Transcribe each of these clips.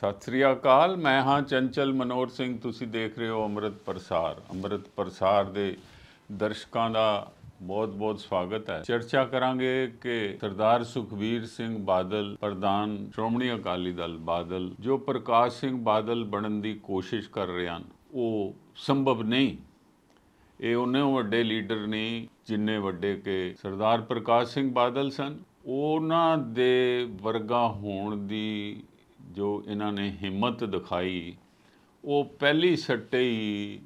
ਸਤਿ ਸ੍ਰੀ ਅਕਾਲ ਮੈਂ ਹਾਂ ਚੰਚਲ ਮਨੋਰ ਸਿੰਘ ਤੁਸੀਂ ਦੇਖ ਰਹੇ ਹੋ ਅੰਮ੍ਰਿਤ ਪ੍ਰਸਾਰ ਅੰਮ੍ਰਿਤ ਪ੍ਰਸਾਰ ਦੇ ਦਰਸ਼ਕਾਂ ਦਾ ਬਹੁਤ-ਬਹੁਤ ਸਵਾਗਤ ਹੈ ਚਰਚਾ ਕਰਾਂਗੇ ਕਿ ਸਰਦਾਰ ਸੁਖਵੀਰ ਸਿੰਘ ਬਾਦਲ ਪ੍ਰਧਾਨ ਸ਼੍ਰੋਮਣੀ ਅਕਾਲੀ ਦਲ ਬਾਦਲ ਜੋ ਪ੍ਰਕਾਸ਼ ਸਿੰਘ ਬਾਦਲ ਬਣਨ ਦੀ ਕੋਸ਼ਿਸ਼ ਕਰ ਰਹੇ ਹਨ ਉਹ ਸੰਭਵ ਨਹੀਂ ਇਹ ਉਹਨੇ ਵੱਡੇ ਲੀਡਰ ਨੇ ਜਿੰਨੇ ਵੱਡੇ ਕਿ ਸਰਦਾਰ ਪ੍ਰਕਾਸ਼ ਸਿੰਘ ਬਾਦਲ ਸਨ ਉਹਨਾਂ ਦੇ ਵਰਗਾ ਹੋਣ ਦੀ ਜੋ ਇਹਨਾਂ ਨੇ ਹਿੰਮਤ ਦਿਖਾਈ ਉਹ ਪਹਿਲੀ ਸੱਟੇ ਹੀ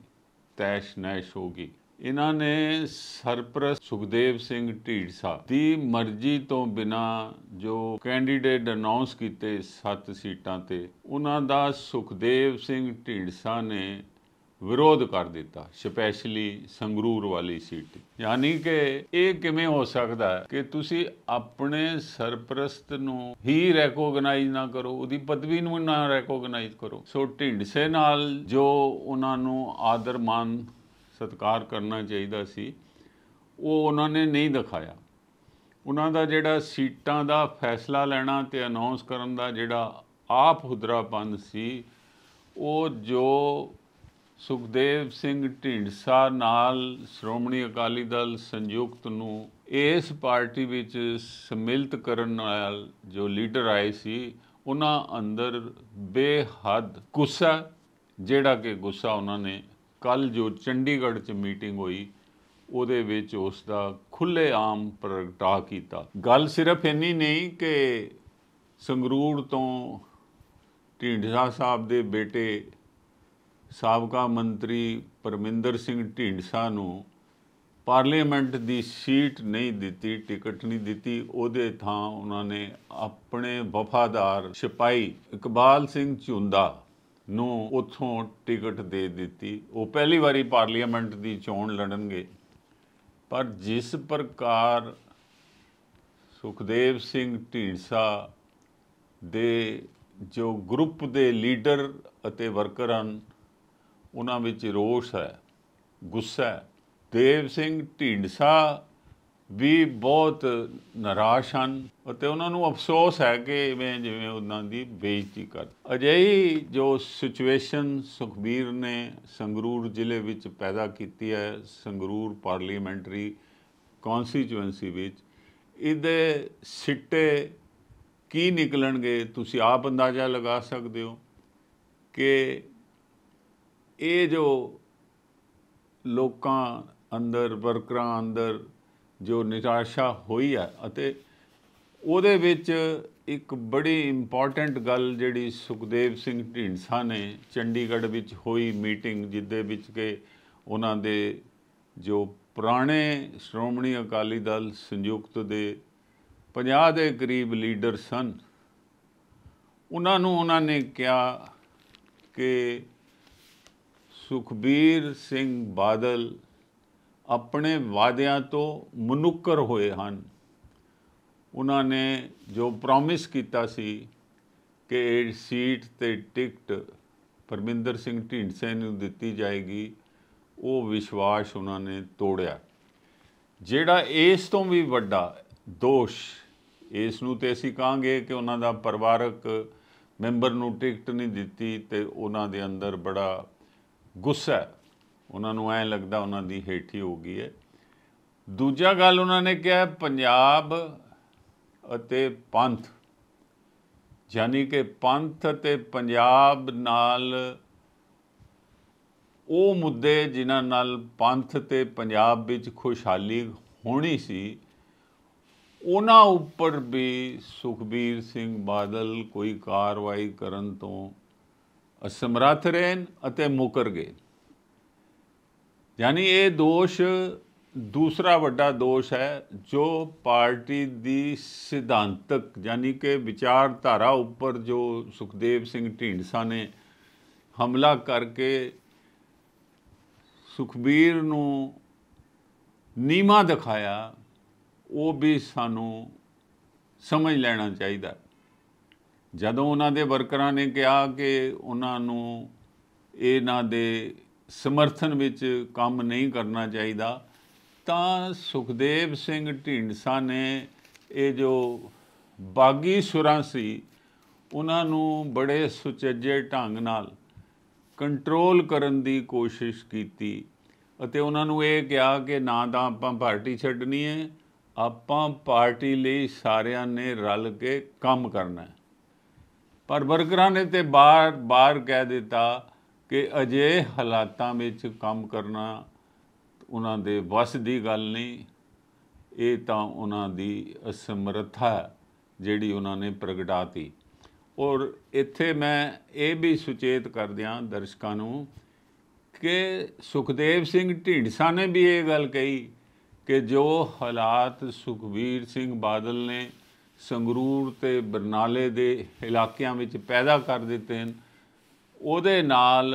ਤੈਸ਼ ਨੈਸ਼ ਹੋ ਗਈ ਇਹਨਾਂ ਨੇ ਸਰਪ੍ਰਸਤ ਸੁਖਦੇਵ ਸਿੰਘ ਢੀਡਸਾ ਦੀ ਮਰਜ਼ੀ ਤੋਂ ਬਿਨਾ ਜੋ ਕੈਂਡੀਡੇਟ ਅਨਾਉਂਸ ਕੀਤੇ 7 ਸੀਟਾਂ ਤੇ ਉਹਨਾਂ ਦਾ ਸੁਖਦੇਵ ਸਿੰਘ ਢੀਡਸਾ ਨੇ ਵਿਰੋਧ ਕਰ ਦਿੱਤਾ ਸਪੈਸ਼ਲੀ ਸੰਗਰੂਰ ਵਾਲੀ ਸੀਟ ਯਾਨੀ ਕਿ ਇਹ ਕਿਵੇਂ ਹੋ ਸਕਦਾ ਕਿ ਤੁਸੀਂ ਆਪਣੇ ਸਰਪ੍ਰਸਤ ਨੂੰ ਹੀ ਰੈਕੋਗਨਾਈਜ਼ ਨਾ ਕਰੋ ਉਹਦੀ ਪਦਵੀ ਨੂੰ ਨਾ ਰੈਕੋਗਨਾਈਜ਼ ਕਰੋ ਸੋ ਢਿੰਡਸੇ ਨਾਲ ਜੋ ਉਹਨਾਂ ਨੂੰ ਆਦਰ ਮਾਨ ਸਤਕਾਰ ਕਰਨਾ ਚਾਹੀਦਾ ਸੀ ਉਹ ਉਹਨਾਂ ਨੇ ਨਹੀਂ ਦਿਖਾਇਆ ਉਹਨਾਂ ਦਾ ਜਿਹੜਾ ਸੀਟਾਂ ਦਾ ਫੈਸਲਾ ਲੈਣਾ ਤੇ ਅਨਾਉਂਸ ਕਰਨ ਦਾ ਜਿਹੜਾ ਆਪ ਹੁਦਰਾਪੰਦ ਸੀ ਉਹ ਜੋ ਸੁਖਦੇਵ ਸਿੰਘ ਢੀਂਡਸਾ ਨਾਲ ਸ਼੍ਰੋਮਣੀ ਅਕਾਲੀ ਦਲ ਸੰਯੁਕਤ ਨੂੰ ਇਸ ਪਾਰਟੀ ਵਿੱਚ ਸਮਿਲਤ ਕਰਨ ਨਾਲ ਜੋ ਲੀਡਰ ਆਏ ਸੀ ਉਹਨਾਂ ਅੰਦਰ ਬੇਹੱਦ ਗੁੱਸਾ ਜਿਹੜਾ ਕਿ ਗੁੱਸਾ ਉਹਨਾਂ ਨੇ ਕੱਲ ਜੋ ਚੰਡੀਗੜ੍ਹ 'ਚ ਮੀਟਿੰਗ ਹੋਈ ਉਹਦੇ ਵਿੱਚ ਉਸ ਦਾ ਖੁੱਲੇ ਆਮ ਪ੍ਰਗਟਾ ਕੀਤਾ ਗੱਲ ਸਿਰਫ ਇੰਨੀ ਨਹੀਂ ਕਿ ਸੰਗਰੂਰ ਤੋਂ ਢੀਂਡਸਾ ਸਾਹਿਬ ਦੇ ਬੇਟੇ ਸਾਬਕਾ ਮੰਤਰੀ ਪਰਮਿੰਦਰ ਸਿੰਘ ਢੀਂਡਸਾ ਨੂੰ ਪਾਰਲੀਮੈਂਟ ਦੀ ਸੀਟ ਨਹੀਂ ਦਿੱਤੀ ਟਿਕਟ ਨਹੀਂ ਦਿੱਤੀ ਉਹਦੇ ਥਾਂ ਉਹਨਾਂ ਨੇ ਆਪਣੇ ਵਫਾਦਾਰ ਸਿਪਾਈ ਇਕਬਾਲ ਸਿੰਘ ਚੁੰਦਾ ਨੂੰ ਉਥੋਂ ਟਿਕਟ ਦੇ ਦਿੱਤੀ ਉਹ ਪਹਿਲੀ ਵਾਰੀ ਪਾਰਲੀਮੈਂਟ ਦੀ ਚੋਣ ਲੜਨਗੇ ਪਰ ਜਿਸ ਪ੍ਰਕਾਰ ਸੁਖਦੇਵ ਸਿੰਘ ਢੀਂਡਸਾ ਦੇ ਜੋ ਗਰੁੱਪ ਦੇ ਲੀਡਰ ਅਤੇ ਵਰਕਰ ਹਨ ਉਹਨਾਂ ਵਿੱਚ ਰੋਸ ਹੈ ਗੁੱਸਾ ਹੈ ਦੇਵ ਸਿੰਘ ਢੀਂਡਸਾ ਵੀ ਬਹੁਤ ਨਰਾਸ਼ ਹਨ ਅਤੇ ਉਹਨਾਂ ਨੂੰ ਅਫਸੋਸ ਹੈ ਕਿ ਇਵੇਂ ਜਿਵੇਂ ਉਹਨਾਂ ਦੀ ਬੇਇੱਜ਼ਤੀ ਕਰ ਅਜਿਹੀ ਜੋ ਸਿਚੁਏਸ਼ਨ ਸੁਖਬੀਰ ਨੇ ਸੰਗਰੂਰ ਜ਼ਿਲ੍ਹੇ ਵਿੱਚ ਪੈਦਾ ਕੀਤੀ ਹੈ ਸੰਗਰੂਰ ਪਾਰਲੀਮੈਂਟਰੀ ਕੌਂਸਟੀਚੁਐਂਸੀ ਵਿੱਚ ਇਹਦੇ ਸਿੱਟੇ ਕੀ ਨਿਕਲਣਗੇ ਤੁਸੀਂ ਆਪ ਅੰਦਾਜ਼ਾ ਲਗਾ ਸਕਦੇ ਹੋ ਕਿ ਇਹ ਜੋ ਲੋਕਾਂ ਅੰਦਰ ਵਰਕਰਾਂ ਅੰਦਰ ਜੋ ਨਿਰਾਸ਼ਾ ਹੋਈ ਹੈ ਅਤੇ ਉਹਦੇ ਵਿੱਚ ਇੱਕ ਬੜੀ ਇੰਪੋਰਟੈਂਟ ਗੱਲ ਜਿਹੜੀ ਸੁਖਦੇਵ ਸਿੰਘ ਢੀਂਡਸਾ ਨੇ ਚੰਡੀਗੜ੍ਹ ਵਿੱਚ ਹੋਈ ਮੀਟਿੰਗ ਜਿੱਦੇ ਵਿੱਚ ਕੇ ਉਹਨਾਂ ਦੇ ਜੋ ਪੁਰਾਣੇ ਸ਼੍ਰੋਮਣੀ ਅਕਾਲੀ ਦਲ ਸੰਯੁਕਤ ਦੇ 50 ਦੇ ਕਰੀਬ ਲੀਡਰ ਸਨ ਉਹਨਾਂ ਨੂੰ ਉਹਨਾਂ ਨੇ ਕਿਹਾ ਕਿ ਸੁਖਬੀਰ ਸਿੰਘ ਬਾਦਲ ਆਪਣੇ ਵਾਅਦਿਆਂ ਤੋਂ ਮਨੁੱਕਰ ਹੋਏ ਹਨ ਉਹਨਾਂ ਨੇ ਜੋ ਪ੍ਰੋਮਿਸ ਕੀਤਾ ਸੀ ਕਿ ਇਹ ਸੀਟ ਤੇ ਟਿਕਟ ਪਰਮਿੰਦਰ ਸਿੰਘ ਢੀਂਡਸੇ ਨੂੰ ਦਿੱਤੀ ਜਾਏਗੀ ਉਹ ਵਿਸ਼ਵਾਸ ਉਹਨਾਂ ਨੇ ਤੋੜਿਆ ਜਿਹੜਾ ਇਸ ਤੋਂ ਵੀ ਵੱਡਾ ਦੋਸ਼ ਇਸ ਨੂੰ ਤੇ ਅਸੀਂ ਕਹਾਂਗੇ ਕਿ ਉਹਨਾਂ ਦਾ ਪਰਿਵਾਰਕ ਮੈਂਬਰ ਨੂੰ ਟਿਕਟ ਨਹੀਂ ਦਿੱਤੀ ਤੇ ਉਹਨਾਂ ਦੇ ਅੰਦਰ ਬੜਾ ਗੁੱਸਾ ਉਹਨਾਂ ਨੂੰ ਐ ਲੱਗਦਾ ਉਹਨਾਂ ਦੀ ਹੇਠੀ ਹੋ ਗਈ ਹੈ ਦੂਜਾ ਗੱਲ ਉਹਨਾਂ ਨੇ ਕਿਹਾ ਪੰਜਾਬ ਅਤੇ ਪੰਥ ਯਾਨੀ ਕਿ ਪੰਥ ਅਤੇ ਪੰਜਾਬ ਨਾਲ ਉਹ ਮੁੱਦੇ ਜਿਨ੍ਹਾਂ ਨਾਲ ਪੰਥ ਤੇ ਪੰਜਾਬ ਵਿੱਚ ਖੁਸ਼ਹਾਲੀ ਹੋਣੀ ਸੀ ਉਹਨਾਂ ਉੱਪਰ ਵੀ ਸੁਖਬੀਰ ਸਿੰਘ ਬਾਦਲ ਕੋਈ ਕਾਰਵਾਈ ਕਰਨ ਤੋਂ ਅਸਮਰੱਥ ਰਹਿਣ ਅਤੇ ਮੁਕਰ ਗਏ ਯਾਨੀ ਇਹ ਦੋਸ਼ ਦੂਸਰਾ ਵੱਡਾ ਦੋਸ਼ ਹੈ ਜੋ ਪਾਰਟੀ ਦੀ ਸਿਧਾਂਤਕ ਯਾਨੀ ਕਿ ਵਿਚਾਰਧਾਰਾ ਉੱਪਰ ਜੋ ਸੁਖਦੇਵ ਸਿੰਘ ਢੀਂਡਸਾ ਨੇ ਹਮਲਾ ਕਰਕੇ ਸੁਖਬੀਰ ਨੂੰ ਨੀਮਾ ਦਿਖਾਇਆ ਉਹ ਵੀ ਸਾਨੂੰ ਸਮਝ ਲੈਣਾ ਚਾਹੀਦਾ ਜਦੋਂ ਉਹਨਾਂ ਦੇ ਵਰਕਰਾਂ ਨੇ ਕਿਹਾ ਕਿ ਉਹਨਾਂ ਨੂੰ ਇਹਨਾਂ ਦੇ ਸਮਰਥਨ ਵਿੱਚ ਕੰਮ ਨਹੀਂ ਕਰਨਾ ਚਾਹੀਦਾ ਤਾਂ ਸੁਖਦੇਵ ਸਿੰਘ ਢਿੰਡਸਾ ਨੇ ਇਹ ਜੋ ਬਾਗੀ ਸੁਰਾਂ ਸੀ ਉਹਨਾਂ ਨੂੰ ਬੜੇ ਸੁਚੱਜੇ ਢੰਗ ਨਾਲ ਕੰਟਰੋਲ ਕਰਨ ਦੀ ਕੋਸ਼ਿਸ਼ ਕੀਤੀ ਅਤੇ ਉਹਨਾਂ ਨੂੰ ਇਹ ਕਿਹਾ ਕਿ ਨਾ ਤਾਂ ਆਪਾਂ ਪਾਰਟੀ ਛੱਡਣੀ ਹੈ ਆਪਾਂ ਪਾਰਟੀ ਲਈ ਸਾਰਿਆਂ ਨੇ ਰਲ ਕੇ ਕੰਮ ਕਰਨਾ ਹੈ ਪਰ ਵਰਕਰਾਂ ਨੇ ਤੇ ਬਾਰ-ਬਾਰ ਕਹਿ ਦਿੱਤਾ ਕਿ ਅਜੇ ਹਾਲਾਤਾਂ ਵਿੱਚ ਕੰਮ ਕਰਨਾ ਉਹਨਾਂ ਦੇ ਵਸ ਦੀ ਗੱਲ ਨਹੀਂ ਇਹ ਤਾਂ ਉਹਨਾਂ ਦੀ ਅਸਮਰੱਥਾ ਜਿਹੜੀ ਉਹਨਾਂ ਨੇ ਪ੍ਰਗਟਾਤੀ ਔਰ ਇੱਥੇ ਮੈਂ ਇਹ ਵੀ ਸੁਚੇਤ ਕਰ ਦਿਆਂ ਦਰਸ਼ਕਾਂ ਨੂੰ ਕਿ ਸੁਖਦੇਵ ਸਿੰਘ ਢੀਂਡਸਾ ਨੇ ਵੀ ਇਹ ਗੱਲ ਕਹੀ ਕਿ ਜੋ ਹਾਲਾਤ ਸੁਖਵੀਰ ਸਿੰਘ ਬਾਦਲ ਨੇ ਸੰਗਰੂਰ ਤੇ ਬਰਨਾਲੇ ਦੇ ਇਲਾਕਿਆਂ ਵਿੱਚ ਪੈਦਾ ਕਰ ਦਿੱਤੇ ਹਨ ਉਹਦੇ ਨਾਲ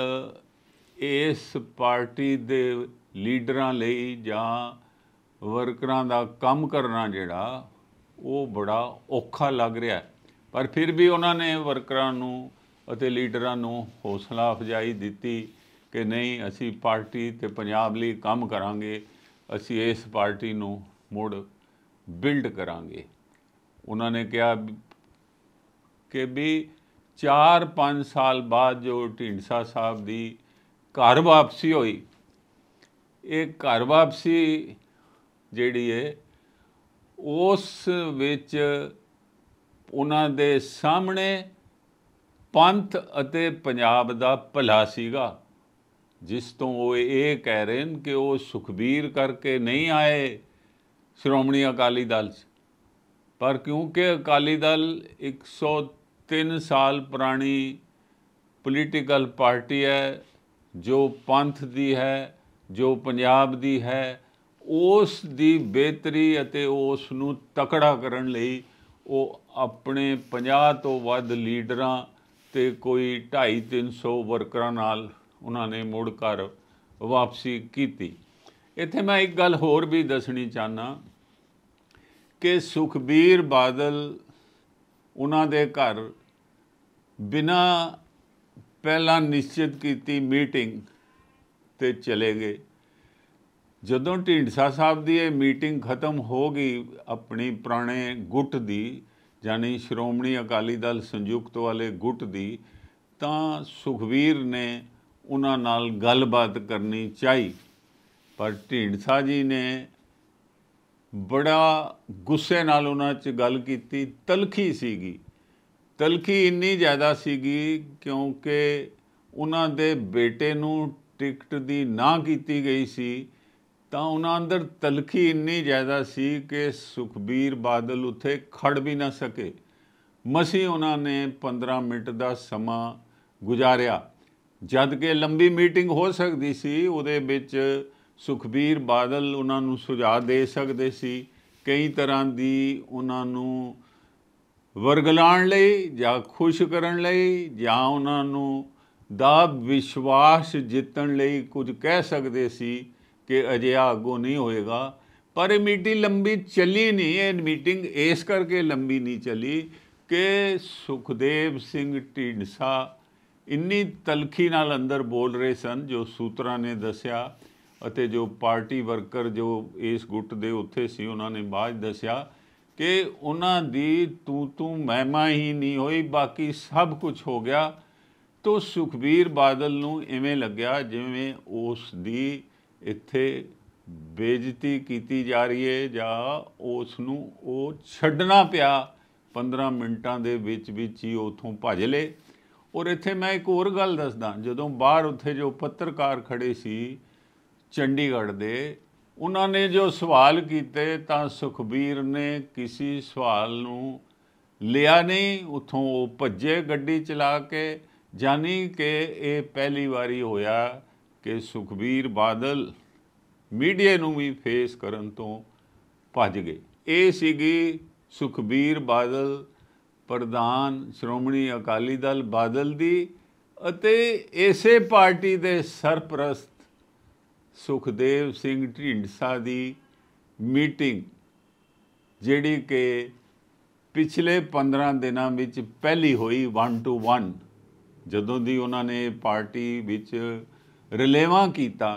ਇਸ ਪਾਰਟੀ ਦੇ ਲੀਡਰਾਂ ਲਈ ਜਾਂ ਵਰਕਰਾਂ ਦਾ ਕੰਮ ਕਰਨਾ ਜਿਹੜਾ ਉਹ ਬੜਾ ਔਖਾ ਲੱਗ ਰਿਹਾ ਪਰ ਫਿਰ ਵੀ ਉਹਨਾਂ ਨੇ ਵਰਕਰਾਂ ਨੂੰ ਅਤੇ ਲੀਡਰਾਂ ਨੂੰ ਹੌਸਲਾ ਅਫਜਾਈ ਦਿੱਤੀ ਕਿ ਨਹੀਂ ਅਸੀਂ ਪਾਰਟੀ ਤੇ ਪੰਜਾਬ ਲਈ ਕੰਮ ਕਰਾਂਗੇ ਅਸੀਂ ਇਸ ਪਾਰਟੀ ਨੂੰ ਮੁੜ ਬਿਲਡ ਕਰਾਂਗੇ ਉਹਨਾਂ ਨੇ ਕਿਹਾ ਕਿ ਵੀ 4-5 ਸਾਲ ਬਾਅਦ ਜੋ ਢੀਂਡਸਾ ਸਾਹਿਬ ਦੀ ਘਰ ਵਾਪਸੀ ਹੋਈ ਇਹ ਘਰ ਵਾਪਸੀ ਜਿਹੜੀ ਹੈ ਉਸ ਵਿੱਚ ਉਹਨਾਂ ਦੇ ਸਾਹਮਣੇ ਪੰਥ ਅਤੇ ਪੰਜਾਬ ਦਾ ਭਲਾ ਸੀਗਾ ਜਿਸ ਤੋਂ ਉਹ ਇਹ ਕਹਿ ਰਹੇ ਨੇ ਕਿ ਉਹ ਸੁਖਬੀਰ ਕਰਕੇ ਨਹੀਂ ਆਏ ਸ਼੍ਰੋਮਣੀ ਅਕਾਲੀ ਦਲ 'ਚ ਪਰ ਕਿਉਂਕਿ ਅਕਾਲੀ ਦਲ 103 ਸਾਲ ਪੁਰਾਣੀ ਪੋਲੀਟੀਕਲ ਪਾਰਟੀ ਹੈ ਜੋ ਪੰਥ ਦੀ ਹੈ ਜੋ ਪੰਜਾਬ ਦੀ ਹੈ ਉਸ ਦੀ ਬਿਹਤਰੀ ਅਤੇ ਉਸ ਨੂੰ ਤਕੜਾ ਕਰਨ ਲਈ ਉਹ ਆਪਣੇ 50 ਤੋਂ ਵੱਧ ਲੀਡਰਾਂ ਤੇ ਕੋਈ 2.5-300 ਵਰਕਰਾਂ ਨਾਲ ਉਹਨਾਂ ਨੇ ਮੁੜ ਕਰ ਵਾਪਸੀ ਕੀਤੀ ਇੱਥੇ ਮੈਂ ਇੱਕ ਗੱਲ ਹੋਰ ਵੀ ਦੱਸਣੀ ਚਾਹਨਾ ਕਿ ਸੁਖਬੀਰ ਬਾਦਲ ਉਹਨਾਂ ਦੇ ਘਰ ਬਿਨਾ ਪਹਿਲਾਂ ਨਿਸ਼ਚਿਤ ਕੀਤੀ ਮੀਟਿੰਗ ਤੇ ਚਲੇ ਗਏ ਜਦੋਂ ਢਿੰਡਸਾ ਸਾਹਿਬ ਦੀ ਇਹ ਮੀਟਿੰਗ ਖਤਮ ਹੋ ਗਈ ਆਪਣੀ ਪੁਰਾਣੇ ਗੁੱਟ ਦੀ ਜਾਨੀ ਸ਼੍ਰੋਮਣੀ ਅਕਾਲੀ ਦਲ ਸੰਯੁਕਤ ਵਾਲੇ ਗੁੱਟ ਦੀ ਤਾਂ ਸੁਖਵੀਰ ਨੇ ਉਹਨਾਂ ਨਾਲ ਗੱਲਬਾਤ ਕਰਨੀ ਚਾਹੀ ਪਰ ਢਿੰਡਸਾ ਜੀ ਨੇ ਬੜਾ ਗੁੱਸੇ ਨਾਲ ਉਹਨਾਂ 'ਚ ਗੱਲ ਕੀਤੀ ਤਲਖੀ ਸੀਗੀ ਤਲਖੀ ਇੰਨੀ ਜ਼ਿਆਦਾ ਸੀਗੀ ਕਿਉਂਕਿ ਉਹਨਾਂ ਦੇ ਬੇਟੇ ਨੂੰ ਟਿਕਟ ਦੀ ਨਾ ਕੀਤੀ ਗਈ ਸੀ ਤਾਂ ਉਹਨਾਂ ਅੰਦਰ ਤਲਖੀ ਇੰਨੀ ਜ਼ਿਆਦਾ ਸੀ ਕਿ ਸੁਖਬੀਰ ਬਾਦਲ ਉੱਥੇ ਖੜ ਵੀ ਨਾ ਸਕੇ ਮਸੀ ਉਹਨਾਂ ਨੇ 15 ਮਿੰਟ ਦਾ ਸਮਾਂ ਗੁਜ਼ਾਰਿਆ ਜਦ ਕਿ ਲੰਬੀ ਮੀਟਿੰਗ ਹੋ ਸਕਦੀ ਸੀ ਉਹਦੇ ਵਿੱਚ ਸੁਖਬੀਰ ਬਾਦਲ ਉਹਨਾਂ ਨੂੰ ਸੁਝਾਅ ਦੇ ਸਕਦੇ ਸੀ ਕਈ ਤਰ੍ਹਾਂ ਦੀ ਉਹਨਾਂ ਨੂੰ ਵਰਗਲਾਣ ਲਈ ਜਾਂ ਖੁਸ਼ ਕਰਨ ਲਈ ਜਾਂ ਉਹਨਾਂ ਨੂੰ ਦਾ ਵਿਸ਼ਵਾਸ ਜਿੱਤਣ ਲਈ ਕੁਝ ਕਹਿ ਸਕਦੇ ਸੀ ਕਿ ਅਜਿਹਾ ਆਗੋ ਨਹੀਂ ਹੋਏਗਾ ਪਰ ਇਹ ਮੀਟਿੰਗ ਲੰਬੀ ਚੱਲੀ ਨਹੀਂ ਇਹ ਮੀਟਿੰਗ ਇਸ ਕਰਕੇ ਲੰਬੀ ਨਹੀਂ ਚੱਲੀ ਕਿ ਸੁਖਦੇਵ ਸਿੰਘ ਢੀਂਡਸਾ ਇੰਨੀ ਤਲਖੀ ਨਾਲ ਅੰਦਰ ਬੋਲ ਰਹੇ ਸਨ ਜੋ ਸੂਤਰਾਂ ਨੇ ਦੱਸਿਆ ਅਤੇ ਜੋ ਪਾਰਟੀ ਵਰਕਰ ਜੋ ਇਸ ਗੁੱਟ ਦੇ ਉੱਥੇ ਸੀ ਉਹਨਾਂ ਨੇ ਬਾਅਦ ਦੱਸਿਆ ਕਿ ਉਹਨਾਂ ਦੀ ਤੂੰ ਤੂੰ ਮਹਿਮਾ ਹੀ ਨਹੀਂ ਹੋਈ ਬਾਕੀ ਸਭ ਕੁਝ ਹੋ ਗਿਆ ਤੋ ਸੁਖਬੀਰ ਬਾਦਲ ਨੂੰ ਐਵੇਂ ਲੱਗਿਆ ਜਿਵੇਂ ਉਸ ਦੀ ਇੱਥੇ ਬੇਇੱਜ਼ਤੀ ਕੀਤੀ ਜਾ ਰਹੀ ਹੈ ਜਾਂ ਉਸ ਨੂੰ ਉਹ ਛੱਡਣਾ ਪਿਆ 15 ਮਿੰਟਾਂ ਦੇ ਵਿੱਚ ਵਿੱਚ ਹੀ ਉਥੋਂ ਭੱਜ ਲੇ ਔਰ ਇੱਥੇ ਮੈਂ ਇੱਕ ਹੋਰ ਗੱਲ ਦੱਸਦਾ ਜਦੋਂ ਬਾਹਰ ਉੱਥੇ ਜੋ ਪੱਤਰਕਾਰ ਖੜੇ ਸੀ ਚੰਡੀਗੜ੍ਹ ਦੇ ਉਹਨਾਂ ਨੇ ਜੋ ਸਵਾਲ ਕੀਤੇ ਤਾਂ ਸੁਖਬੀਰ ਨੇ ਕਿਸੇ ਸਵਾਲ ਨੂੰ ਲਿਆ ਨਹੀਂ ਉਥੋਂ ਉਹ ਭੱਜੇ ਗੱਡੀ ਚਲਾ ਕੇ ਜਾਨੀ ਕਿ ਇਹ ਪਹਿਲੀ ਵਾਰੀ ਹੋਇਆ ਕਿ ਸੁਖਬੀਰ ਬਾਦਲ ਮੀਡੀਆ ਨੂੰ ਵੀ ਫੇਸ ਕਰਨ ਤੋਂ ਭੱਜ ਗਏ ਇਹ ਸੀਗੀ ਸੁਖਬੀਰ ਬਾਦਲ ਪ੍ਰਧਾਨ ਸ਼੍ਰੋਮਣੀ ਅਕਾਲੀ ਦਲ ਬਾਦਲ ਦੀ ਅਤੇ ਇਸੇ ਪਾਰਟੀ ਦੇ ਸਰਪ੍ਰਸਤ ਸੁਖਦੇਵ ਸਿੰਘ ਢਿੰਡਸਾ ਦੀ ਮੀਟਿੰਗ ਜਿਹੜੀ ਕਿ ਪਿਛਲੇ 15 ਦਿਨਾਂ ਵਿੱਚ ਪਹਿਲੀ ਹੋਈ 1 ਟੂ 1 ਜਦੋਂ ਦੀ ਉਹਨਾਂ ਨੇ ਪਾਰਟੀ ਵਿੱਚ ਰਿਲੇਵਾ ਕੀਤਾ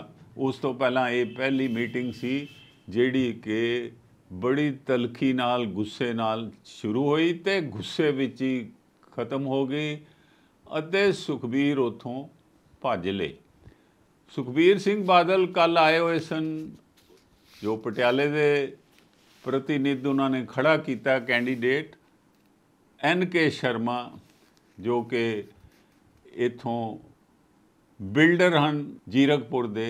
ਉਸ ਤੋਂ ਪਹਿਲਾਂ ਇਹ ਪਹਿਲੀ ਮੀਟਿੰਗ ਸੀ ਜਿਹੜੀ ਕਿ ਬੜੀ ਤਲਖੀ ਨਾਲ ਗੁੱਸੇ ਨਾਲ ਸ਼ੁਰੂ ਹੋਈ ਤੇ ਗੁੱਸੇ ਵਿੱਚ ਹੀ ਖਤਮ ਹੋ ਗਈ ਅਤੇ ਸੁਖਬੀਰ ਉਥੋਂ ਭੱਜ ਲਏ ਸੁਖਬੀਰ ਸਿੰਘ ਬਾਦਲ ਕੱਲ ਆਏ ਹੋਏ ਸਨ ਜੋ ਪਟਿਆਲੇ ਦੇ ਪ੍ਰਤੀਨਿਧ ਉਹਨਾਂ ਨੇ ਖੜਾ ਕੀਤਾ ਕੈਂਡੀਡੇਟ ਐਨ ਕੇ ਸ਼ਰਮਾ ਜੋ ਕਿ ਇਥੋਂ ਬਿਲਡਰ ਹਨ ਜੀਰਕਪੁਰ ਦੇ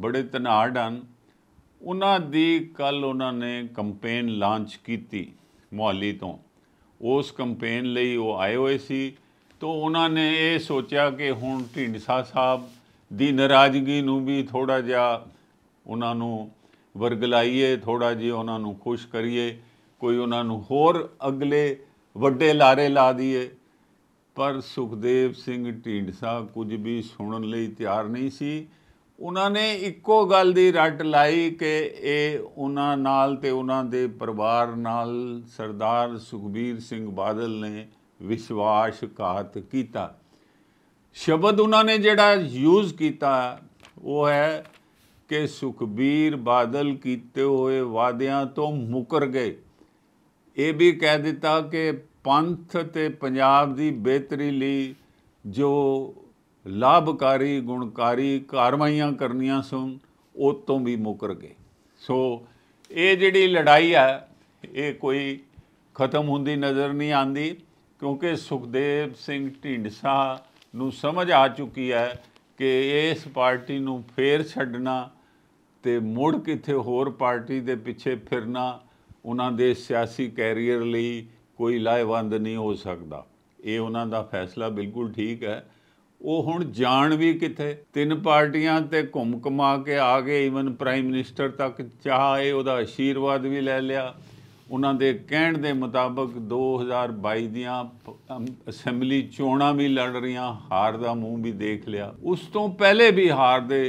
ਬੜੇ ਤਨਾੜ ਹਨ ਉਹਨਾਂ ਦੀ ਕੱਲ ਉਹਨਾਂ ਨੇ ਕੈਂਪੇਨ ਲਾਂਚ ਕੀਤੀ ਮੁਹੱਲੀ ਤੋਂ ਉਸ ਕੈਂਪੇਨ ਲਈ ਉਹ ਆਏ ਹੋਏ ਸੀ ਤੋਂ ਉਹਨਾਂ ਨੇ ਇਹ ਸੋਚਿਆ ਕਿ ਹੁਣ ਢਿੰਡਸਾ ਸਾਹਿਬ ਦੀ ਨਾਰਾਜ਼ਗੀ ਨੂੰ ਵੀ ਥੋੜਾ ਜਿਹਾ ਉਹਨਾਂ ਨੂੰ ਵਰਗਲਾਈਏ ਥੋੜਾ ਜਿਹਾ ਉਹਨਾਂ ਨੂੰ ਖੁਸ਼ ਕਰੀਏ ਕੋਈ ਉਹਨਾਂ ਨੂੰ ਹੋਰ ਅਗਲੇ ਵੱਡੇ ਲਾਰੇ ਲਾ ਦਈਏ ਪਰ ਸੁਖਦੇਵ ਸਿੰਘ ਢੀਂਡਸਾ ਕੁਝ ਵੀ ਸੁਣਨ ਲਈ ਤਿਆਰ ਨਹੀਂ ਸੀ ਉਹਨਾਂ ਨੇ ਇੱਕੋ ਗੱਲ ਦੀ ਰੱਟ ਲਾਈ ਕਿ ਇਹ ਉਹਨਾਂ ਨਾਲ ਤੇ ਉਹਨਾਂ ਦੇ ਪਰਿਵਾਰ ਨਾਲ ਸਰਦਾਰ ਸੁਖਬੀਰ ਸਿੰਘ ਬਾਦਲ ਨੇ ਵਿਸ਼ਵਾਸਘਾਤ ਕੀਤਾ ਸ਼ਬਦ ਉਹਨਾਂ ਨੇ ਜਿਹੜਾ ਯੂਜ਼ ਕੀਤਾ ਉਹ ਹੈ ਕਿ ਸੁਖਬੀਰ ਬਾਦਲ ਕੀਤੇ ਹੋਏ ਵਾਅਦਿਆਂ ਤੋਂ ਮੁਕਰ ਗਏ ਇਹ ਵੀ ਕਹਿ ਦਿੱਤਾ ਕਿ ਪੰਥ ਤੇ ਪੰਜਾਬ ਦੀ ਬਿਹਤਰੀ ਲਈ ਜੋ ਲਾਭਕਾਰੀ ਗੁਣਕਾਰੀ ਕਾਰਵਾਈਆਂ ਕਰਨੀਆਂ ਸਨ ਉਹ ਤੋਂ ਵੀ ਮੁਕਰ ਗਏ ਸੋ ਇਹ ਜਿਹੜੀ ਲੜਾਈ ਹੈ ਇਹ ਕੋਈ ਖਤਮ ਹੁੰਦੀ ਨਜ਼ਰ ਨਹੀਂ ਆਂਦੀ ਕਿਉਂਕਿ ਸੁਖਦੇਵ ਸਿੰਘ ਢਿੰਡਸਾ ਨੂੰ ਸਮਝ ਆ ਚੁੱਕੀ ਹੈ ਕਿ ਇਸ ਪਾਰਟੀ ਨੂੰ ਫੇਰ ਛੱਡਣਾ ਤੇ ਮੁੜ ਕਿਥੇ ਹੋਰ ਪਾਰਟੀ ਦੇ ਪਿੱਛੇ ਫਿਰਨਾ ਉਹਨਾਂ ਦੇ ਸਿਆਸੀ ਕੈਰੀਅਰ ਲਈ ਕੋਈ ਲਾਹੇਵੰਦ ਨਹੀਂ ਹੋ ਸਕਦਾ ਇਹ ਉਹਨਾਂ ਦਾ ਫੈਸਲਾ ਬਿਲਕੁਲ ਠੀਕ ਹੈ ਉਹ ਹੁਣ ਜਾਣ ਵੀ ਕਿੱਥੇ ਤਿੰਨ ਪਾਰਟੀਆਂ ਤੇ ਘੁੰਮ ਕਮਾ ਕੇ ਆ ਗਏ ਇਵਨ ਪ੍ਰਾਈਮ ਮਿਨਿਸਟਰ ਤੱਕ ਚਾਹੇ ਉਹਦਾ ਆਸ਼ੀਰਵਾਦ ਵੀ ਲੈ ਲਿਆ ਉਹਨਾਂ ਦੇ ਕਹਿਣ ਦੇ ਮੁਤਾਬਕ 2022 ਦੀਆਂ ਅਸੈਂਬਲੀ ਚੋਣਾਂ ਵੀ ਲੜ ਰਹੀਆਂ ਹਾਰ ਦਾ ਮੂੰਹ ਵੀ ਦੇਖ ਲਿਆ ਉਸ ਤੋਂ ਪਹਿਲੇ ਵੀ ਹਾਰ ਦੇ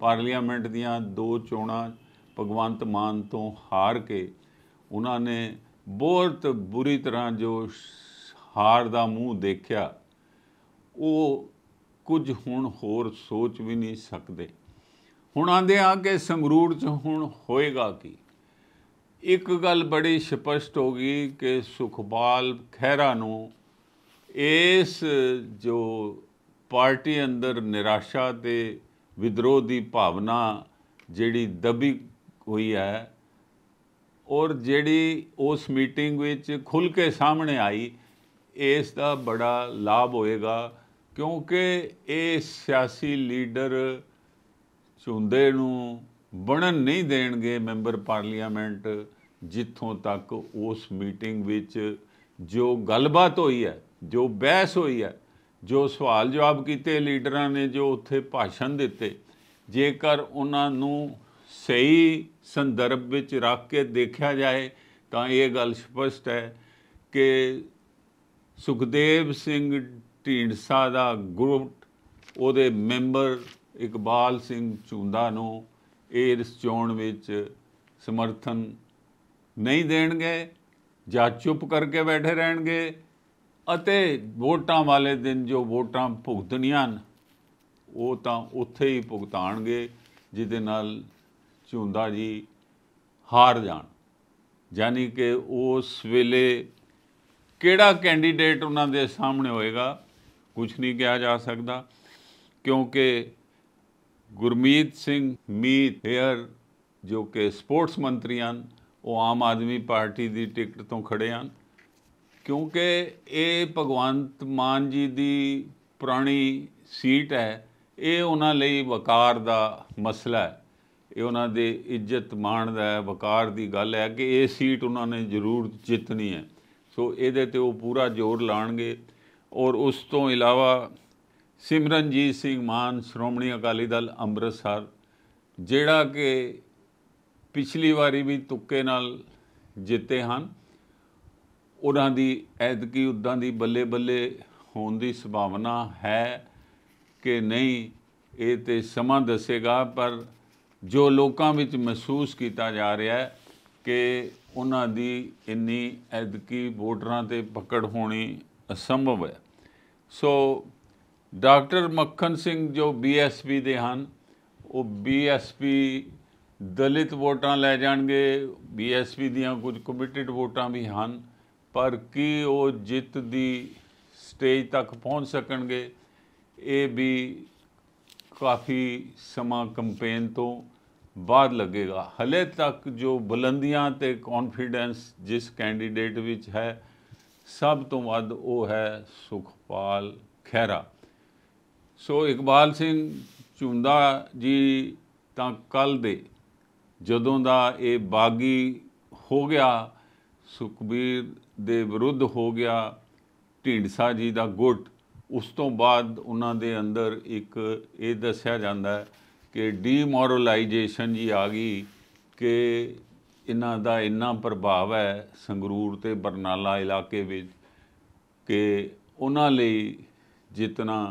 ਪਾਰਲੀਮੈਂਟ ਦੀਆਂ ਦੋ ਚੋਣਾਂ ਭਗਵੰਤ ਮਾਨ ਤੋਂ ਹਾਰ ਕੇ ਉਹਨਾਂ ਨੇ ਬਹੁਤ ਬੁਰੀ ਤਰ੍ਹਾਂ ਜੋ ਹਾਰ ਦਾ ਮੂੰਹ ਦੇਖਿਆ ਉਹ ਕੁਝ ਹੁਣ ਹੋਰ ਸੋਚ ਵੀ ਨਹੀਂ ਸਕਦੇ ਹੁਣ ਆਂਦੇ ਆ ਕਿ ਸੰਗਰੂਰ 'ਚ ਹੁਣ ਹੋਏਗਾ ਕੀ ਇੱਕ ਗੱਲ ਬੜੀ ਸਪਸ਼ਟ ਹੋ ਗਈ ਕਿ ਸੁਖਬਾਲ ਖਹਿਰਾ ਨੂੰ ਇਸ ਜੋ ਪਾਰਟੀ ਅੰਦਰ ਨਿਰਾਸ਼ਾ ਤੇ ਵਿਦਰੋਹ ਦੀ ਭਾਵਨਾ ਜਿਹੜੀ ਦਬੀ ਹੋਈ ਹੈ ਔਰ ਜਿਹੜੀ ਉਸ ਮੀਟਿੰਗ ਵਿੱਚ ਖੁੱਲ ਕੇ ਸਾਹਮਣੇ ਆਈ ਇਸ ਦਾ ਬੜਾ ਲਾਭ ਹੋਏਗਾ ਕਿਉਂਕਿ ਇਹ ਸਿਆਸੀ ਲੀਡਰ ਚੁੰਦੇ ਨੂੰ ਬਣਨ ਨਹੀਂ ਦੇਣਗੇ ਮੈਂਬਰ ਪਾਰਲੀਮੈਂਟ ਜਿੱਥੋਂ ਤੱਕ ਉਸ ਮੀਟਿੰਗ ਵਿੱਚ ਜੋ ਗੱਲਬਾਤ ਹੋਈ ਹੈ ਜੋ ਬਹਿਸ ਹੋਈ ਹੈ ਜੋ ਸਵਾਲ ਜਵਾਬ ਕੀਤੇ ਲੀਡਰਾਂ ਨੇ ਜੋ ਉੱਥੇ ਭਾਸ਼ਣ ਦਿੱਤੇ ਜੇਕਰ ਉਹਨਾਂ ਨੂੰ ਸਹੀ ਸੰਦਰਭ ਵਿੱਚ ਰੱਖ ਕੇ ਦੇਖਿਆ ਜਾਏ ਤਾਂ ਇਹ ਗੱਲ ਸਪਸ਼ਟ ਹੈ ਕਿ ਸੁਖਦੇਵ ਸਿੰਘ ਢੀਂਡਸਾ ਦਾ ਗਰੁੱਪ ਉਹਦੇ ਮੈਂਬਰ ਇਕਬਾਲ ਸਿੰਘ ਚੁੰਦਾ ਨੂੰ ਇਹ ਇਸ ਚੋਣ ਵਿੱਚ ਸਮਰਥਨ ਨਹੀਂ ਦੇਣਗੇ ਜਾਂ ਚੁੱਪ ਕਰਕੇ ਬੈਠੇ ਰਹਿਣਗੇ ਅਤੇ ਵੋਟਾਂ ਵਾਲੇ ਦਿਨ ਜੋ ਵੋਟਾਂ ਭੁਗਤਣੀਆਂ ਉਹ ਤਾਂ ਉੱਥੇ ਹੀ ਭੁਗਤਾਨਗੇ ਜਿਹਦੇ ਨਾਲ ਝੁੰਦਾ ਜੀ ਹਾਰ ਜਾਣ ਯਾਨੀ ਕਿ ਉਸ ਵੇਲੇ ਕਿਹੜਾ ਕੈਂਡੀਡੇਟ ਉਹਨਾਂ ਦੇ ਸਾਹਮਣੇ ਹੋਏਗਾ ਕੁਝ ਨਹੀਂ ਕਿਹਾ ਜਾ ਸਕਦਾ ਕਿਉਂਕਿ ਗੁਰਮੀਤ ਸਿੰਘ ਮੀਤ ਹੇਅਰ ਜੋ ਕਿ ਸਪੋਰਟਸ ਮੰਤਰੀ ਹਨ ਉਹ ਆਮ ਆਦਮੀ ਪਾਰਟੀ ਦੀ ਟਿਕਟ ਤੋਂ ਖੜੇ ਹਨ ਕਿਉਂਕਿ ਇਹ ਭਗਵੰਤ ਮਾਨ ਜੀ ਦੀ ਪੁਰਾਣੀ ਸੀਟ ਹੈ ਇਹ ਉਹਨਾਂ ਲਈ ਵਕਾਰ ਦਾ ਮਸਲਾ ਹੈ ਇਹ ਉਹਨਾਂ ਦੇ ਇੱਜ਼ਤ ਮਾਣ ਦਾ ਹੈ ਵਕਾਰ ਦੀ ਗੱਲ ਹੈ ਕਿ ਇਹ ਸੀਟ ਉਹਨਾਂ ਨੇ ਜ਼ਰੂਰ ਜਿੱਤਣੀ ਹੈ ਸੋ ਇਹਦੇ ਤੇ ਉਹ ਪੂਰਾ ਜ਼ੋਰ ਲਾਣਗੇ ਔਰ ਉਸ ਤੋਂ ਇਲਾਵਾ ਸਿਮਰਨਜੀਤ ਸਿੰਘ ਮਾਨ ਸ਼੍ਰੋਮਣੀ ਅਕਾਲੀ ਦਲ ਅੰਮ੍ਰਿਤਸਰ ਜਿਹੜਾ ਕਿ ਪਿਛਲੀ ਵਾਰੀ ਵੀ ਤੁੱਕੇ ਨਾਲ ਜਿੱਤੇ ਹਨ ਉਹਨਾਂ ਦੀ ਐਤਕੀ ਉਦਾਂ ਦੀ ਬੱਲੇ ਬੱਲੇ ਹੋਣ ਦੀ ਸੰਭਾਵਨਾ ਹੈ ਕਿ ਨਹੀਂ ਇਹ ਤੇ ਸਮਾਂ ਦੱਸੇਗਾ ਪਰ ਜੋ ਲੋਕਾਂ ਵਿੱਚ ਮਹਿਸੂਸ ਕੀਤਾ ਜਾ ਰਿਹਾ ਹੈ ਕਿ ਉਹਨਾਂ ਦੀ ਇੰਨੀ ਐਤਕੀ ਵੋਟਰਾਂ ਤੇ ਪਕੜ ਹੋਣੀ ਅਸੰਭਵ ਹੈ ਸੋ ਡਾਕਟਰ ਮੱਖਣ ਸਿੰਘ ਜੋ ਬੀਐਸਪੀ ਦੇ ਹਨ ਉਹ ਬੀਐਸਪੀ ਦਲਿਤ ਵੋਟਾਂ ਲੈ ਜਾਣਗੇ ਬੀਐਸਪੀ ਦੀਆਂ ਕੁਝ ਕਮਿਟਡ ਵੋਟਾਂ ਵੀ ਹਨ ਪਰ ਕੀ ਉਹ ਜਿੱਤ ਦੀ ਸਟੇਜ ਤੱਕ ਪਹੁੰਚ ਸਕਣਗੇ ਇਹ ਵੀ ਕਾਫੀ ਸਮਾਂ ਕੰਪੇਨ ਤੋਂ ਬਾਅਦ ਲੱਗੇਗਾ ਹਲੇ ਤੱਕ ਜੋ ਬੁਲੰਦੀਆਂ ਤੇ ਕੌਨਫੀਡੈਂਸ ਜਿਸ ਕੈਂਡੀਡੇਟ ਵਿੱਚ ਹੈ ਸਭ ਤੋਂ ਵੱਧ ਉਹ ਹੈ ਸੁਖਪਾਲ ਖਹਿਰਾ ਸੋ ਇਕਬਾਲ ਸਿੰਘ ਚੁੰਦਾ ਜੀ ਤਾਂ ਕੱਲ ਦੇ ਜਦੋਂ ਦਾ ਇਹ ਬਾਗੀ ਹੋ ਗਿਆ ਸੁਖਬੀਰ ਦੇ ਵਿਰੁੱਧ ਹੋ ਗਿਆ ਢੀਂਡਸਾ ਜੀ ਦਾ ਗੁੱਟ ਉਸ ਤੋਂ ਬਾਅਦ ਉਹਨਾਂ ਦੇ ਅੰਦਰ ਇੱਕ ਇਹ ਦੱਸਿਆ ਜਾਂਦਾ ਹੈ ਕਿ ਡੀਮੋਰਲਾਈਜੇਸ਼ਨ ਜੀ ਆ ਗਈ ਕਿ ਇਹਨਾਂ ਦਾ ਇੰਨਾ ਪ੍ਰਭਾਵ ਹੈ ਸੰਗਰੂਰ ਤੇ ਬਰਨਾਲਾ ਇਲਾਕੇ ਵਿੱਚ ਕਿ ਉਹਨਾਂ ਲਈ ਜਿਤਨਾ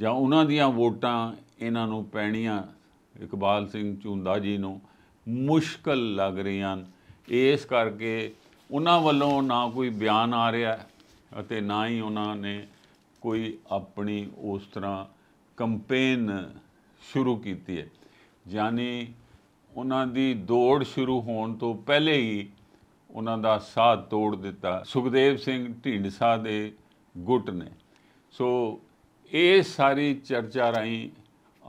ਜਾਂ ਉਹਨਾਂ ਦੀਆਂ ਵੋਟਾਂ ਇਹਨਾਂ ਨੂੰ ਪੈਣੀਆਂ ਇਕਬਾਲ ਸਿੰਘ ਚੁੰਦਾ ਜੀ ਨੂੰ ਮੁਸ਼ਕਲ ਲੱਗ ਰਹੀਆਂ ਇਸ ਕਰਕੇ ਉਹਨਾਂ ਵੱਲੋਂ ਨਾ ਕੋਈ ਬਿਆਨ ਆ ਰਿਹਾ ਅਤੇ ਨਾ ਹੀ ਉਹਨਾਂ ਨੇ ਕੋਈ ਆਪਣੀ ਉਸ ਤਰ੍ਹਾਂ ਕੰਪੇਨ ਸ਼ੁਰੂ ਕੀਤੀ ਹੈ ਯਾਨੀ ਉਹਨਾਂ ਦੀ ਦੌੜ ਸ਼ੁਰੂ ਹੋਣ ਤੋਂ ਪਹਿਲੇ ਹੀ ਉਹਨਾਂ ਦਾ ਸਾਥ ਤੋੜ ਦਿੱਤਾ ਸੁਖਦੇਵ ਸਿੰਘ ਢਿੰਡਸਾ ਦੇ ਗੁੱਟ ਨੇ ਸੋ ਇਹ ਸਾਰੀ ਚਰਚਾ ਰਾਈ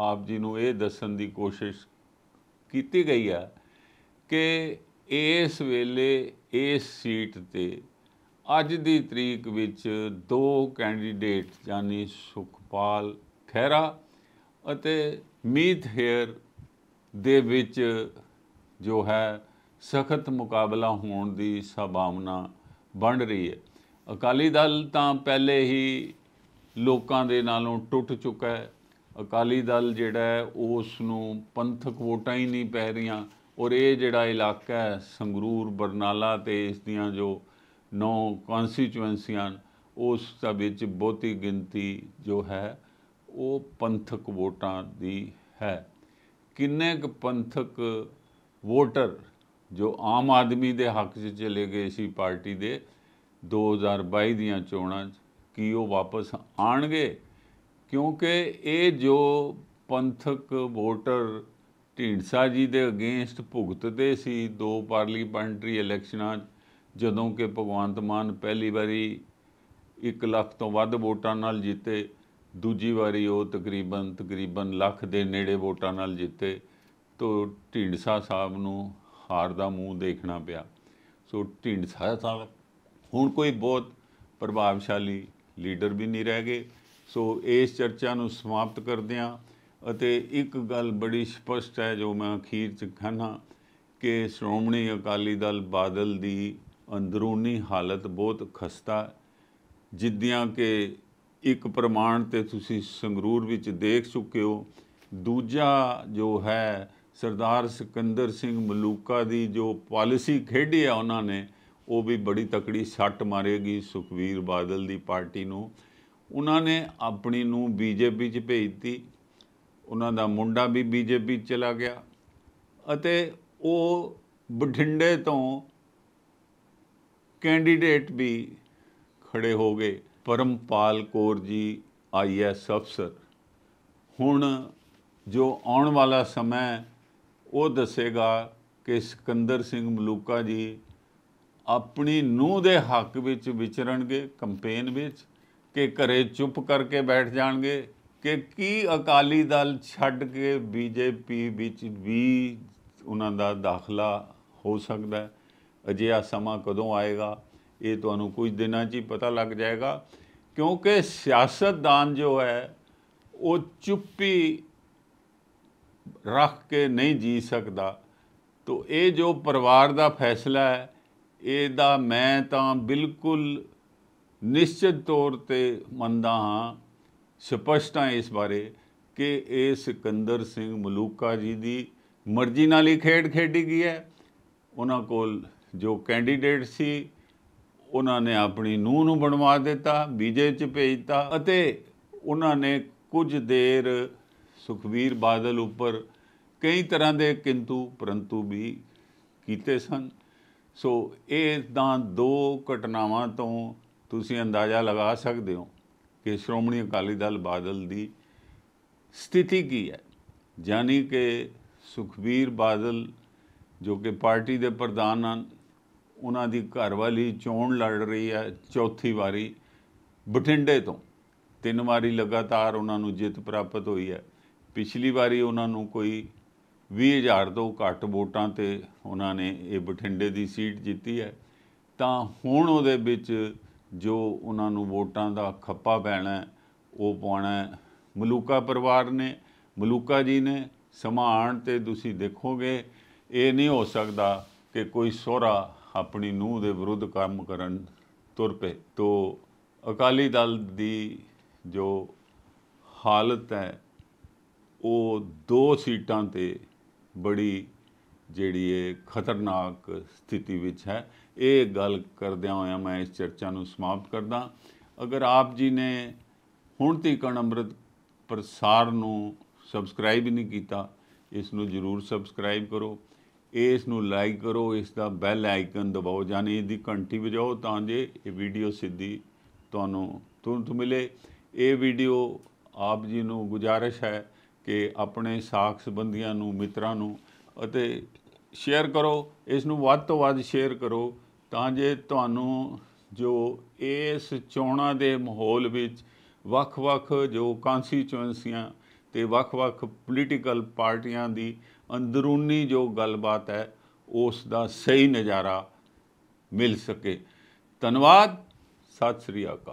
ਆਪ ਜੀ ਨੂੰ ਇਹ ਦੱਸਣ ਦੀ ਕੋਸ਼ਿਸ਼ ਕੀਤੀ ਗਈ ਆ ਕਿ ਇਸ ਵੇਲੇ ਇਸ ਸੀਟ ਤੇ ਅੱਜ ਦੀ ਤਰੀਕ ਵਿੱਚ ਦੋ ਕੈਂਡੀਡੇਟ ਜਾਨੀ ਸੁਖਪਾਲ ਖਹਿਰਾ ਅਤੇ ਮੀਤ ਹੇਅਰ ਦੇ ਵਿੱਚ ਜੋ ਹੈ ਸਖਤ ਮੁਕਾਬਲਾ ਹੋਣ ਦੀ ਸੰਭਾਵਨਾ ਬਣ ਰਹੀ ਹੈ ਅਕਾਲੀ ਦਲ ਤਾਂ ਪਹਿਲੇ ਹੀ ਲੋਕਾਂ ਦੇ ਨਾਲੋਂ ਟੁੱਟ ਚੁੱਕਾ ਹੈ ਅਕਾਲੀ ਦਲ ਜਿਹੜਾ ਹੈ ਉਸ ਨੂੰ ਪੰਥਕ ਵੋਟਾਂ ਹੀ ਨਹੀਂ ਪੈ ਰਹੀਆਂ ਔਰ ਇਹ ਜਿਹੜਾ ਇਲਾਕਾ ਹੈ ਸੰਗਰੂਰ ਬਰਨਾਲਾ ਤੇ ਇਸ ਦੀਆਂ ਜੋ ਨੌ ਕਨਸਟੀਚੁਐਂਸੀਆਂ ਉਸ ਦਾ ਵਿੱਚ ਬਹੁਤੀ ਗਿਣਤੀ ਜੋ ਹੈ ਉਹ ਪੰਥਕ ਵੋਟਾਂ ਦੀ ਹੈ ਕਿੰਨੇ ਕੁ ਪੰਥਕ ਵੋਟਰ ਜੋ ਆਮ ਆਦਮੀ ਦੇ ਹੱਕ 'ਚ ਚਲੇ ਗਏ ਸੀ ਪਾਰਟੀ ਦੇ 2022 ਦੀਆਂ ਚੋਣਾਂ 'ਚ ਕਿ ਉਹ ਵਾਪਸ ਆਣਗੇ ਕਿਉਂਕਿ ਇਹ ਜੋ ਪੰਥਕ ਵੋਟਰ ਢੀਂਡਸਾ ਜੀ ਦੇ ਅਗੇਂਸਟ ਭੁਗਤਦੇ ਸੀ ਦੋ ਪਾਰਲੀਮੈਂਟਰੀ ਇਲੈਕਸ਼ਨਾਂ ਜਦੋਂ ਕਿ ਭਗਵੰਤ ਮਾਨ ਪਹਿਲੀ ਵਾਰੀ 1 ਲੱਖ ਤੋਂ ਵੱਧ ਵੋਟਾਂ ਨਾਲ ਜਿੱਤੇ ਦੂਜੀ ਵਾਰੀ ਉਹ ਤਕਰੀਬਨ ਤਕਰੀਬਨ ਲੱਖ ਦੇ ਨੇੜੇ ਵੋਟਾਂ ਨਾਲ ਜਿੱਤੇ ਤੋਂ ਢੀਂਡਸਾ ਸਾਹਿਬ ਨੂੰ ਹਾਰ ਦਾ ਮੂੰਹ ਦੇਖਣਾ ਪਿਆ ਸੋ ਢੀਂਡਸਾ ਸਾਹਿਬ ਹੁਣ ਕੋਈ ਬਹੁਤ ਪ੍ਰਭਾਵਸ਼ਾਲੀ ਲੀਡਰ ਵੀ ਨਹੀਂ ਰਹਿ ਗਏ ਸੋ ਇਸ ਚਰਚਾ ਨੂੰ ਸਮਾਪਤ ਕਰਦੇ ਹਾਂ ਅਤੇ ਇੱਕ ਗੱਲ ਬੜੀ ਸਪਸ਼ਟ ਹੈ ਜੋ ਮੈਂ ਅਖੀਰ ਚ ਕਹਣਾ ਕਿ ਸ਼੍ਰੋਮਣੀ ਅਕਾਲੀ ਦਲ ਬਾਦਲ ਦੀ ਅੰਦਰੂਨੀ ਹਾਲਤ ਬਹੁਤ ਖਸਤਾ ਜਿੱਦਿਆਂ ਕਿ ਇੱਕ ਪ੍ਰਮਾਣ ਤੇ ਤੁਸੀਂ ਸੰਗਰੂਰ ਵਿੱਚ ਦੇਖ ਚੁੱਕੇ ਹੋ ਦੂਜਾ ਜੋ ਹੈ ਸਰਦਾਰ ਸਿਕੰਦਰ ਸਿੰਘ ਮਲੂਕਾ ਦੀ ਜੋ ਪਾਲਿਸੀ ਖੇਡੀ ਆ ਉਹਨਾਂ ਨੇ ਉਹ ਵੀ ਬੜੀ ਤਕੜੀ ਛੱਟ ਮਾਰੇਗੀ ਸੁਖਵੀਰ ਬਾਦਲ ਦੀ ਪਾਰਟੀ ਨੂੰ ਉਹਨਾਂ ਨੇ ਆਪਣੀ ਨੂੰ ਬੀਜੇਪੀ 'ਚ ਭੇਜਤੀ ਉਹਨਾਂ ਦਾ ਮੁੰਡਾ ਵੀ ਬੀਜੇਪੀ ਚਲਾ ਗਿਆ ਅਤੇ ਉਹ ਬਠਿੰਡੇ ਤੋਂ ਕੈਂਡੀਡੇਟ ਵੀ ਖੜੇ ਹੋ ਗਏ ਪਰਮਪਾਲ ਕੌਰ ਜੀ ਆਈਐਸ ਅਫਸਰ ਹੁਣ ਜੋ ਆਉਣ ਵਾਲਾ ਸਮਾਂ ਉਹ ਦੱਸੇਗਾ ਕਿ ਸਿਕੰਦਰ ਸਿੰਘ ਮਲੂਕਾ ਜੀ ਆਪਣੀ ਨੂੰਹ ਦੇ ਹੱਕ ਵਿੱਚ ਵਿਚਰਨਗੇ ਕੰਪੇਨ ਵਿੱਚ ਕਿ ਘਰੇ ਚੁੱਪ ਕਰਕੇ ਬੈਠ ਜਾਣਗੇ ਕਿ ਕੀ ਅਕਾਲੀ ਦਲ ਛੱਡ ਕੇ ਬੀਜੇਪੀ ਵਿੱਚ ਵੀ ਉਹਨਾਂ ਦਾ ਦਾਖਲਾ ਹੋ ਸਕਦਾ ਹੈ ਅਜਿਹਾ ਸਮਾਂ ਕਦੋਂ ਆਏਗਾ ਇਹ ਤੁਹਾਨੂੰ ਕੁਝ ਦਿਨਾਂ 'ਚ ਹੀ ਪਤਾ ਲੱਗ ਜਾਏਗਾ ਕਿਉਂਕਿ ਸਿਆਸਤਦਾਨ ਜੋ ਹੈ ਉਹ ਚੁੱਪੀ ਰੱਖ ਕੇ ਨਹੀਂ ਜੀ ਸਕਦਾ ਤੋ ਇਹ ਜੋ ਪਰਿਵਾਰ ਦਾ ਫੈਸਲਾ ਹੈ ਇਹਦਾ ਮੈਂ ਤਾਂ ਬਿਲਕੁਲ ਨਿਸ਼ਚਿਤ ਤੌਰ ਤੇ ਮੰਨਦਾ ਹਾਂ ਸਪਸ਼ਟ ਹੈ ਇਸ ਬਾਰੇ ਕਿ ਇਹ ਸਿਕੰਦਰ ਸਿੰਘ ਮਲੂਕਾ ਜੀ ਦੀ ਮਰਜ਼ੀ ਨਾਲ ਹੀ ਖੇਡ ਖੇਡੀ ਗਈ ਹੈ ਉਹਨਾਂ ਕੋਲ ਜੋ ਕੈਂਡੀਡੇਟ ਸੀ ਉਹਨਾਂ ਨੇ ਆਪਣੀ ਨੂੰਹ ਨੂੰ ਬਣਵਾ ਦਿੱਤਾ ਬੀਜੇ ਚ ਭੇਜਤਾ ਅਤੇ ਉਹਨਾਂ ਨੇ ਕੁਝ ਦੇਰ ਸੁਖਵੀਰ ਬਾਦਲ ਉੱਪਰ ਕਈ ਤਰ੍ਹਾਂ ਦੇ ਕਿੰਤੂ ਪਰੰਤੂ ਵੀ ਕੀਤੇ ਸਨ ਸੋ ਇਹ ਤਾਂ ਦੋ ਘਟਨਾਵਾਂ ਤੋਂ ਤੁਸੀਂ ਅੰਦਾਜ਼ਾ ਲਗਾ ਸਕਦੇ ਹੋ ਕਿ ਸ਼੍ਰੋਮਣੀ ਅਕਾਲੀ ਦਲ ਬਾਦਲ ਦੀ ਸਥਿਤੀ ਕੀ ਹੈ ਯਾਨੀ ਕਿ ਸੁਖਬੀਰ ਬਾਦਲ ਜੋ ਕਿ ਪਾਰਟੀ ਦੇ ਪ੍ਰਧਾਨ ਹਨ ਉਹਨਾਂ ਦੀ ਘਰਵਾਲੀ ਚੋਣ ਲੜ ਰਹੀ ਹੈ ਚੌਥੀ ਵਾਰੀ ਬਠਿੰਡੇ ਤੋਂ ਤਿੰਨ ਵਾਰੀ ਲਗਾਤਾਰ ਉਹਨਾਂ ਨੂੰ ਜਿੱਤ ਪ੍ਰਾਪਤ ਹੋਈ ਹੈ ਪਿਛਲੀ ਵਾਰੀ ਉਹਨਾਂ ਨੂੰ ਕੋਈ 20000 ਤੋਂ ਘੱਟ ਵੋਟਾਂ ਤੇ ਉਹਨਾਂ ਨੇ ਇਹ ਬਠਿੰਡੇ ਦੀ ਸੀਟ ਜਿੱਤੀ ਹੈ ਤਾਂ ਹੁਣ ਉਹਦੇ ਵਿੱਚ ਜੋ ਉਹਨਾਂ ਨੂੰ ਵੋਟਾਂ ਦਾ ਖੱਪਾ ਪੈਣਾ ਉਹ ਪਾਉਣਾ ਮਲੂਕਾ ਪਰਿਵਾਰ ਨੇ ਮਲੂਕਾ ਜੀ ਨੇ ਸਮਾਣ ਤੇ ਤੁਸੀਂ ਦੇਖੋਗੇ ਇਹ ਨਹੀਂ ਹੋ ਸਕਦਾ ਕਿ ਕੋਈ ਸੋਹਰਾ ਆਪਣੀ ਨੂੰਹ ਦੇ ਵਿਰੁੱਧ ਕੰਮ ਕਰਨ ਤੁਰ ਪਏ ਤੋਂ ਅਕਾਲੀ ਦਲ ਦੀ ਜੋ ਹਾਲਤ ਹੈ ਉਹ ਦੋ ਸੀਟਾਂ ਤੇ ਬੜੀ ਜਿਹੜੀ ਇਹ ਖਤਰਨਾਕ ਸਥਿਤੀ ਵਿੱਚ ਹੈ ਇਹ ਗੱਲ ਕਰਦਿਆਂ ਹੋਇਆਂ ਮੈਂ ਇਸ ਚਰਚਾ ਨੂੰ ਸਮਾਪਤ ਕਰਦਾ ਅਗਰ ਆਪ ਜੀ ਨੇ ਹੁਣ ਤੀਕਣ ਅੰਮ੍ਰਿਤ ਪ੍ਰਸਾਰ ਨੂੰ ਸਬਸਕ੍ਰਾਈਬ ਨਹੀਂ ਕੀਤਾ ਇਸ ਨੂੰ ਜ਼ਰੂਰ ਸਬਸਕ੍ਰਾਈਬ ਕਰੋ ਇਸ ਨੂੰ ਲਾਈਕ ਕਰੋ ਇਸ ਦਾ ਬੈਲ ਆਈਕਨ ਦਬਾਓ ਜਾਨੀ ਇਹਦੀ ਘੰਟੀ ਵਜਾਓ ਤਾਂ ਜੇ ਇਹ ਵੀਡੀਓ ਸਿੱਧੀ ਤੁਹਾਨੂੰ ਤੁਰੰਤ ਮਿਲੇ ਇਹ ਵੀਡੀਓ ਆਪ ਜੀ ਨੂੰ ਗੁਜਾਰਿਸ਼ ਹੈ ਕਿ ਆਪਣੇ ਸਾਖ ਸੰਬੰਧੀਆਂ ਨੂੰ ਮਿੱਤਰਾਂ ਨੂੰ ਅਤੇ ਸ਼ੇਅਰ ਕਰੋ ਇਸ ਨੂੰ ਵੱਧ ਤੋਂ ਵੱਧ ਸ਼ੇਅਰ ਕਰੋ ਤਾਂ ਜੇ ਤੁਹਾਨੂੰ ਜੋ ਇਸ ਚੋਣਾਂ ਦੇ ਮਾਹੌਲ ਵਿੱਚ ਵੱਖ-ਵੱਖ ਜੋ ਕਾਂਸਟੀਚੁਐਂਸੀਆਂ ਤੇ ਵੱਖ-ਵੱਖ ਪੋਲੀਟੀਕਲ ਪਾਰਟੀਆਂ ਦੀ ਅੰਦਰੂਨੀ ਜੋ ਗੱਲਬਾਤ ਹੈ ਉਸ ਦਾ ਸਹੀ ਨਜ਼ਾਰਾ ਮਿਲ ਸਕੇ ਧੰਨਵਾਦ ਸਤਿ ਸ੍ਰੀ ਅਕਾਲ